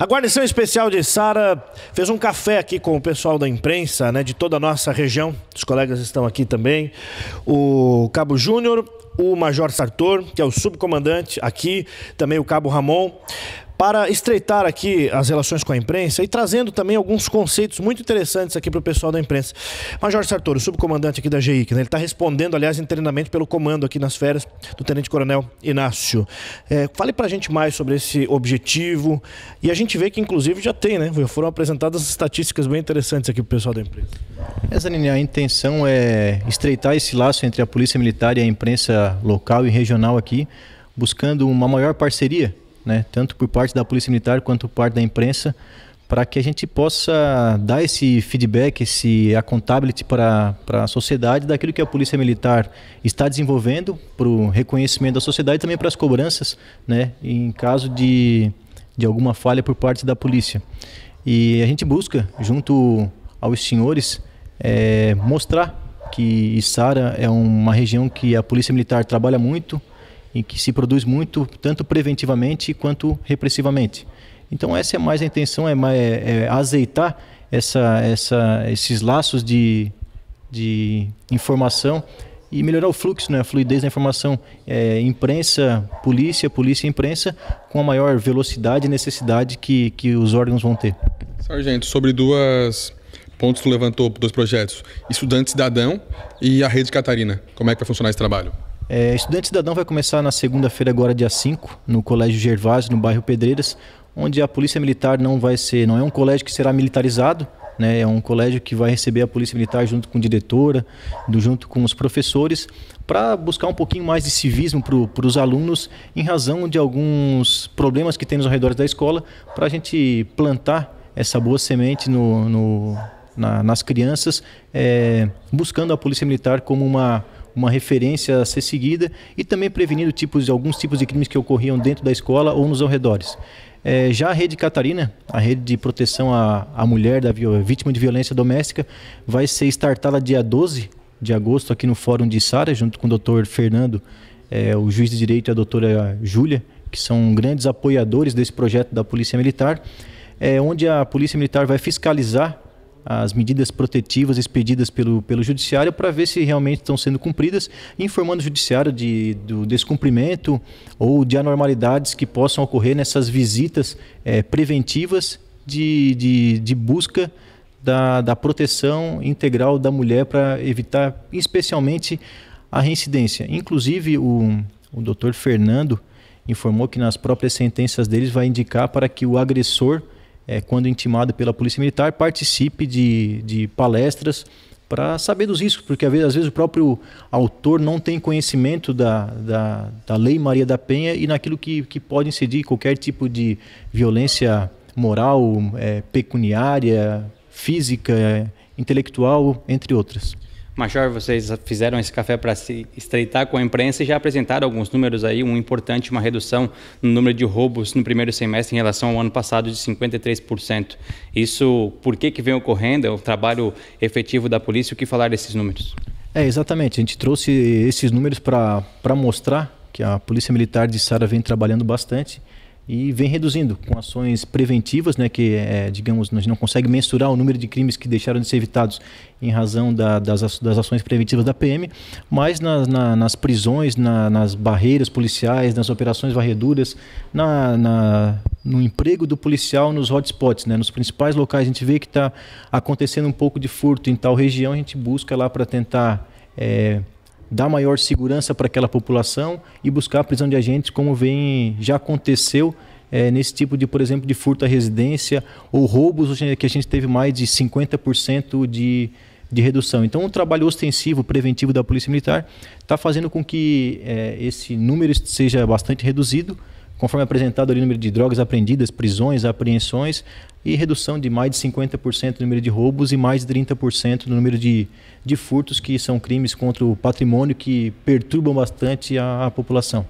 A guarnição especial de Sara fez um café aqui com o pessoal da imprensa, né, de toda a nossa região. Os colegas estão aqui também. O Cabo Júnior, o Major Sartor, que é o subcomandante aqui, também o Cabo Ramon, para estreitar aqui as relações com a imprensa e trazendo também alguns conceitos muito interessantes aqui para o pessoal da imprensa. Major Sartori, subcomandante aqui da GIC, né? ele está respondendo, aliás, internamente pelo comando aqui nas férias do Tenente Coronel Inácio. É, fale para a gente mais sobre esse objetivo e a gente vê que, inclusive, já tem, né? Foram apresentadas estatísticas bem interessantes aqui para o pessoal da imprensa. Essa, Nini, a intenção é estreitar esse laço entre a Polícia Militar e a imprensa local e regional aqui, buscando uma maior parceria né, tanto por parte da Polícia Militar quanto por parte da imprensa, para que a gente possa dar esse feedback, esse accountability para a sociedade daquilo que a Polícia Militar está desenvolvendo para o reconhecimento da sociedade e também para as cobranças, né, em caso de, de alguma falha por parte da polícia. E a gente busca, junto aos senhores, é, mostrar que Sara é uma região que a Polícia Militar trabalha muito, em que se produz muito, tanto preventivamente quanto repressivamente. Então essa é mais a intenção, é, é, é azeitar essa, essa, esses laços de, de informação e melhorar o fluxo, né? a fluidez da informação, é, imprensa, polícia, polícia e imprensa, com a maior velocidade e necessidade que, que os órgãos vão ter. Sargento, sobre duas pontos que levantou, dois projetos, Estudante Cidadão e a Rede Catarina, como é que vai funcionar esse trabalho? É, Estudante Cidadão vai começar na segunda-feira, agora dia 5, no Colégio Gervásio, no bairro Pedreiras, onde a Polícia Militar não vai ser, não é um colégio que será militarizado, né? É um colégio que vai receber a Polícia Militar junto com a diretora, do, junto com os professores, para buscar um pouquinho mais de civismo para os alunos, em razão de alguns problemas que temos ao redor da escola, para a gente plantar essa boa semente no, no na, nas crianças, é, buscando a Polícia Militar como uma uma referência a ser seguida e também prevenindo tipos, alguns tipos de crimes que ocorriam dentro da escola ou nos arredores. É, já a Rede Catarina, a rede de proteção à, à mulher da vítima de violência doméstica, vai ser startada dia 12 de agosto aqui no Fórum de Sara, junto com o doutor Fernando, é, o juiz de direito e a doutora Júlia, que são grandes apoiadores desse projeto da Polícia Militar, é, onde a Polícia Militar vai fiscalizar as medidas protetivas expedidas pelo, pelo judiciário para ver se realmente estão sendo cumpridas, informando o judiciário de, do descumprimento ou de anormalidades que possam ocorrer nessas visitas é, preventivas de, de, de busca da, da proteção integral da mulher para evitar especialmente a reincidência. Inclusive, o, o doutor Fernando informou que nas próprias sentenças deles vai indicar para que o agressor é, quando intimado pela Polícia Militar, participe de, de palestras para saber dos riscos, porque às vezes, às vezes, o próprio autor não tem conhecimento da, da, da Lei Maria da Penha e naquilo que, que pode incidir qualquer tipo de violência moral, é, pecuniária, física, é, intelectual, entre outras. Major, vocês fizeram esse café para se estreitar com a imprensa e já apresentaram alguns números aí, um importante, uma redução no número de roubos no primeiro semestre em relação ao ano passado de 53%. Isso, por que, que vem ocorrendo? É o trabalho efetivo da polícia? O que falar desses números? É, exatamente. A gente trouxe esses números para mostrar que a Polícia Militar de Sara vem trabalhando bastante e vem reduzindo com ações preventivas, né, que, é, digamos, nós não consegue mensurar o número de crimes que deixaram de ser evitados em razão da, das, das ações preventivas da PM, mas nas, na, nas prisões, na, nas barreiras policiais, nas operações varreduras, na, na, no emprego do policial nos hotspots, né, nos principais locais, a gente vê que está acontecendo um pouco de furto em tal região, a gente busca lá para tentar... É, dar maior segurança para aquela população e buscar a prisão de agentes, como vem já aconteceu é, nesse tipo de, por exemplo, de furto à residência ou roubos, que a gente teve mais de 50% de, de redução. Então, o trabalho ostensivo, preventivo da Polícia Militar está fazendo com que é, esse número seja bastante reduzido conforme apresentado ali o número de drogas apreendidas, prisões, apreensões e redução de mais de 50% no número de roubos e mais de 30% no número de, de furtos, que são crimes contra o patrimônio que perturbam bastante a, a população.